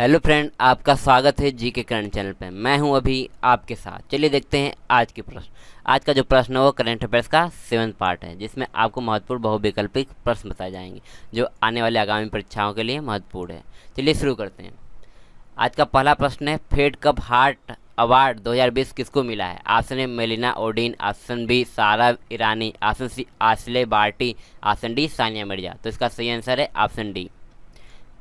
hello friend आपका स्वागत है जी के करंट चैनल पर मैं हूं अभी आपके साथ चलिए देखते हैं आज के प्रश्न आज का जो प्रश्न है वो करंट अफेयर्स का सेवन पार्ट है जिसमें आपको महत्वपूर्ण बहुविकल्पिक प्रश्न बताए जाएंगे जो आने वाले आगामी परीक्षाओं के लिए महत्वपूर्ण है चलिए शुरू करते हैं आज का पहला प्रश्न है फेड कप हार्ट अवार्ड दो किसको मिला है ऑप्शन ए मेलिना ओडीन option B Sara Errani option C Ashleigh Barty option D Sania Mirza तो इसका सही आंसर है option D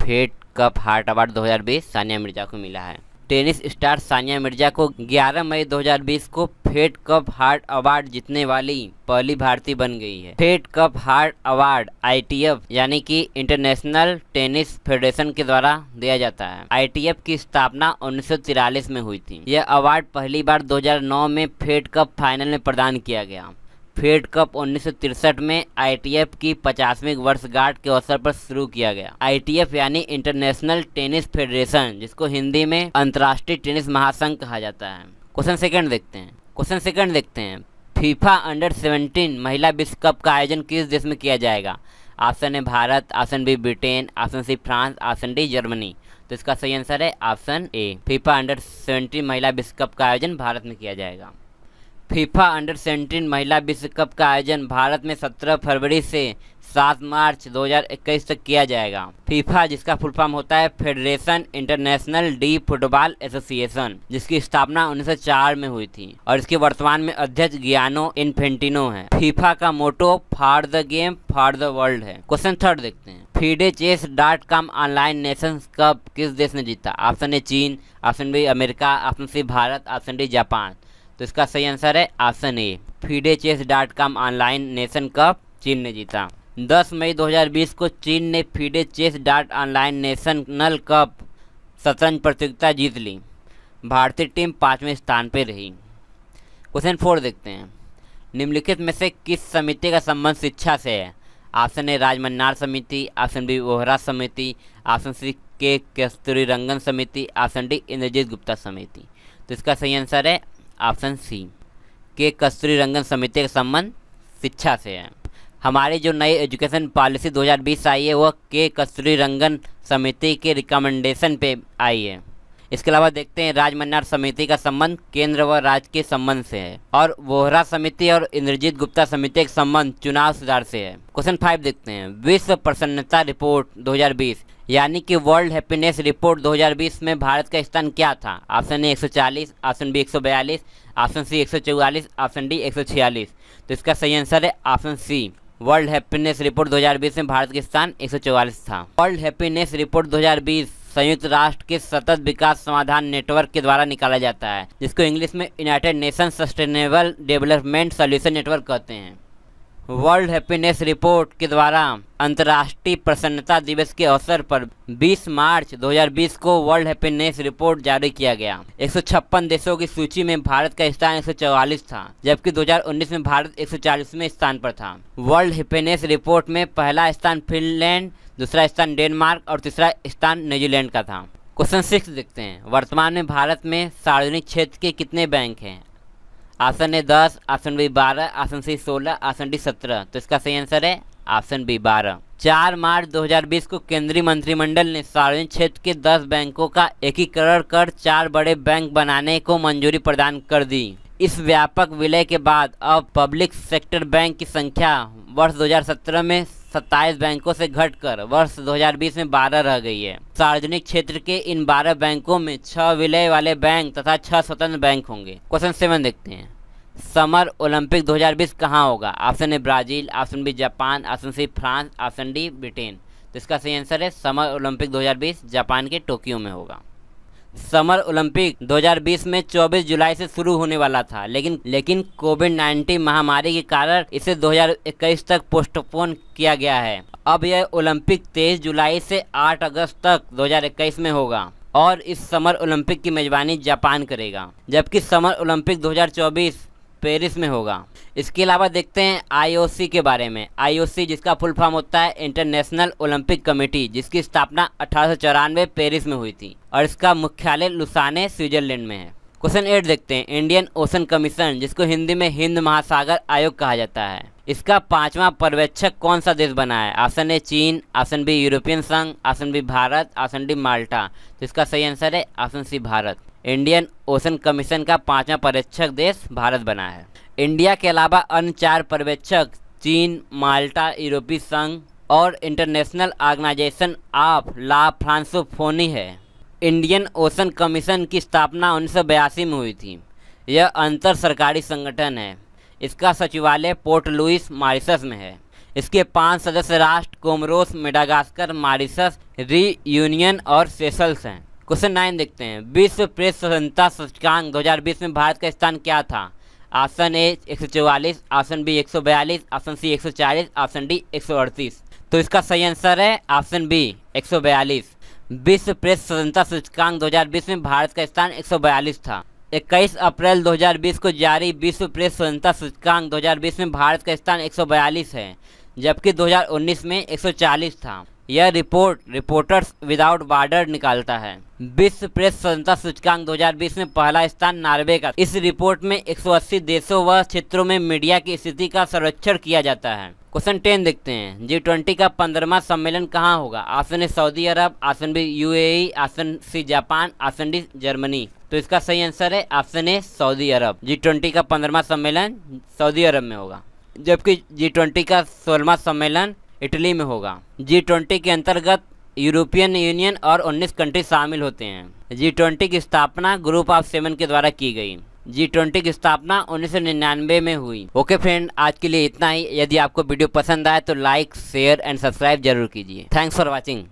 Fed Cup Heart award 2020 Sania Mirza को मिला है टेनिस स्टार सानिया मिर्जा को 11 मई 2020 को फेड कप हार्ट अवार्ड जीतने वाली पहली भारतीय बन गई है Fed Cup Heart award ITF यानी कि इंटरनेशनल टेनिस फेडरेशन के द्वारा दिया जाता है आईटीएफ की स्थापना उन्नीस में हुई थी यह अवार्ड पहली बार 2009 में फेड कप फाइनल में प्रदान किया गया फेड कप उन्नीस में आईटीएफ की पचासवीं वर्षगांठ के अवसर पर शुरू किया गया आईटीएफ यानी इंटरनेशनल टेनिस फेडरेशन जिसको हिंदी में अंतर्राष्ट्रीय टेनिस महासंघ कहा जाता है क्वेश्चन सेकंड देखते हैं क्वेश्चन सेकंड देखते हैं फीफा अंडर 17 महिला विश्व कप का आयोजन किस देश में किया जाएगा ऑप्शन है Bharat option B Britain option C France option D Germany तो इसका सही आंसर है option A FIFA under seventeen महिला विश्व कप का आयोजन भारत में किया जाएगा फीफा अंडर सेवेंटीन महिला विश्व कप का आयोजन भारत में 17 फरवरी से 7 मार्च 2021 तक किया जाएगा फीफा जिसका फुल फॉर्म होता है Federation Internationale de Football Association जिसकी स्थापना 1904 में हुई थी और इसके वर्तमान में अध्यक्ष गियानो इनफेंटिनो है फीफा का motto for the game for the world है क्वेश्चन थर्ड देखते हैं FIDE chess dot com online nation cup किस देश ने जीता ऑप्शन ए चीन option B America option C Bharat option D Japan तो इसका सही आंसर है option A FIDE chess dot com online nation cup चीन ने जीता 10 मई 2020 को चीन ने FIDE chess dot online national cup शतरंज प्रतियोगिता जीत ली भारतीय टीम पाँचवें स्थान पर रही क्वेश्चन फोर देखते हैं निम्नलिखित में से किस समिति का संबंध शिक्षा से है ऑप्शन ए राजमन्नार समिति ऑप्शन बी वोहरा समिति ऑप्शन सी के कस्तूरी रंगन समिति ऑप्शन डी इंद्रजीत गुप्ता समिति तो इसका सही आंसर है ऑप्शन सी के कस्तूरी रंगन समिति का संबंध शिक्षा से है हमारी जो नई एजुकेशन पॉलिसी 2020 आई है वह के कस्तूरी रंगन समिति के रिकमेंडेशन पे आई है इसके अलावा देखते हैं राजमन्नार समिति का संबंध केंद्र व राज्य के संबंध से है और वोहरा समिति और इंद्रजीत गुप्ता समिति के संबंध चुनाव सुधार से है क्वेश्चन फाइव देखते हैं विश्व प्रसन्नता रिपोर्ट 2020 यानी कि वर्ल्ड हैप्पीनेस रिपोर्ट 2020 में भारत का स्थान क्या था option A 140 option B 142 option C 144 option D 146 तो इसका सही आंसर है option C world happiness report 2020 में भारत का स्थान 144 था वर्ल्ड हैप्पीनेस रिपोर्ट 2020 संयुक्त राष्ट्र के सतत विकास समाधान नेटवर्क के द्वारा निकाला जाता है जिसको इंग्लिश में United Nation sustainable development solution network कहते हैं वर्ल्ड हैप्पीनेस रिपोर्ट के द्वारा अंतर्राष्ट्रीय प्रसन्नता दिवस के अवसर पर 20 मार्च 2020 को वर्ल्ड हैप्पीनेस रिपोर्ट जारी किया गया एक देशों की सूची में भारत का स्थान एक था जबकि 2019 में भारत 140वें स्थान पर था वर्ल्ड हैप्पीनेस रिपोर्ट में पहला स्थान फिनलैंड दूसरा स्थान डेनमार्क और तीसरा स्थान न्यूजीलैंड का था क्वेश्चन सिक्स देखते हैं वर्तमान में भारत में सार्वजनिक क्षेत्र के कितने बैंक हैं आसन ए दस आसन बी बारह आसन सी सोलह आसन डी सत्रह तो इसका सही आंसर है ऑप्शन बी बारह चार मार्च 2020 को केंद्रीय मंत्रिमंडल ने सार्वजनिक क्षेत्र के 10 बैंकों का एकीकरण कर चार बड़े बैंक बनाने को मंजूरी प्रदान कर दी इस व्यापक विलय के बाद अब पब्लिक सेक्टर बैंक की संख्या वर्ष 2017 में सत्ताईस बैंकों से घटकर वर्ष 2020 में 12 रह गई है सार्वजनिक क्षेत्र के इन 12 बैंकों में छह विलय वाले बैंक तथा छह स्वतंत्र बैंक होंगे क्वेश्चन सेवन देखते हैं समर ओलंपिक 2020 कहाँ होगा option A Brazil option B Japan option C France option D Britain तो इसका सही आंसर है समर ओलंपिक 2020 जापान के टोक्यो में होगा समर ओलंपिक 2020 में 24 जुलाई से शुरू होने वाला था लेकिन लेकिन कोविड 19 महामारी के कारण इसे 2021 तक पोस्टपोन किया गया है अब यह ओलंपिक 23 जुलाई से 8 अगस्त तक 2021 में होगा और इस समर ओलंपिक की मेजबानी जापान करेगा जबकि समर ओलंपिक 2024 पेरिस में होगा इसके अलावा देखते हैं आईओसी के बारे में आईओसी जिसका फुल फॉर्म होता है इंटरनेशनल ओलंपिक कमेटी जिसकी स्थापना अठारह पेरिस में हुई थी और इसका मुख्यालय लुसाने स्विट्जरलैंड में है क्वेश्चन एट देखते हैं इंडियन ओशन कमीशन जिसको हिंदी में हिंद महासागर आयोग कहा जाता है इसका पांचवा पर्यवेक्षक कौन सा देश बना है आसन ए चीन आसन बी यूरोपियन संघ आसन बी भारत आसन डी माल्टा तो इसका सही आंसर है option C Bharat Indian Ocean commission का पांचवा पर्यवेक्षक देश भारत बना है इंडिया के अलावा अन्य चार पर्यवेक्षक चीन माल्टा यूरोपीय संघ और International Organisation of la Francophonie है इंडियन ओशन कमीशन की स्थापना उन्नीस में हुई थी यह अंतर सरकारी संगठन है इसका सचिवालय पोर्ट लुइस मारिसस में है इसके पांच सदस्य राष्ट्र कोमरोस मेडागास्कर मारिसस री यूनियन और सेसल्स हैं क्वेश्चन नाइन देखते हैं विश्व प्रेस स्वतंत्रता सूचकांक 2020 में भारत का स्थान क्या था ऑप्शन ए एक ऑप्शन बी एक ऑप्शन सी एक ऑप्शन डी एक तो इसका सही आंसर है ऑप्शन बी एक विश्व प्रेस स्वतंत्रता सूचकांक 2020 में भारत का स्थान 142 था 21 अप्रैल 2020 को जारी विश्व प्रेस स्वतंत्रता सूचकांक 2020 में भारत का स्थान 142 है जबकि 2019 में 140 था यह रिपोर्ट रिपोर्टर्स विदाउट बॉर्डर निकालता है विश्व प्रेस स्वतंत्रता सूचकांक 2020 में पहला स्थान नॉर्वे का इस रिपोर्ट में 180 देशों व क्षेत्रों में मीडिया की स्थिति का सर्वेक्षण किया जाता है क्वेश्चन टेन देखते हैं जी ट्वेंटी का पंद्रहवा सम्मेलन कहाँ होगा आसन ए सऊदी अरब आसन बी यू option C Japan option D Germany तो इसका सही आंसर है आसन ए सऊदी अरब जी ट्वेंटी का पंद्रहवा सम्मेलन सऊदी अरब में होगा जबकि जी ट्वेंटी का सोलहवा सम्मेलन इटली में होगा जी ट्वेंटी के अंतर्गत यूरोपियन यूनियन और 19 कंट्री शामिल होते हैं जी ट्वेंटी की स्थापना ग्रुप ऑफ सेवन के द्वारा की गई जी ट्वेंटी की स्थापना उन्नीस में हुई ओके फ्रेंड आज के लिए इतना ही यदि आपको वीडियो पसंद आए तो लाइक शेयर एंड सब्सक्राइब जरूर कीजिए थैंक्स फॉर वॉचिंग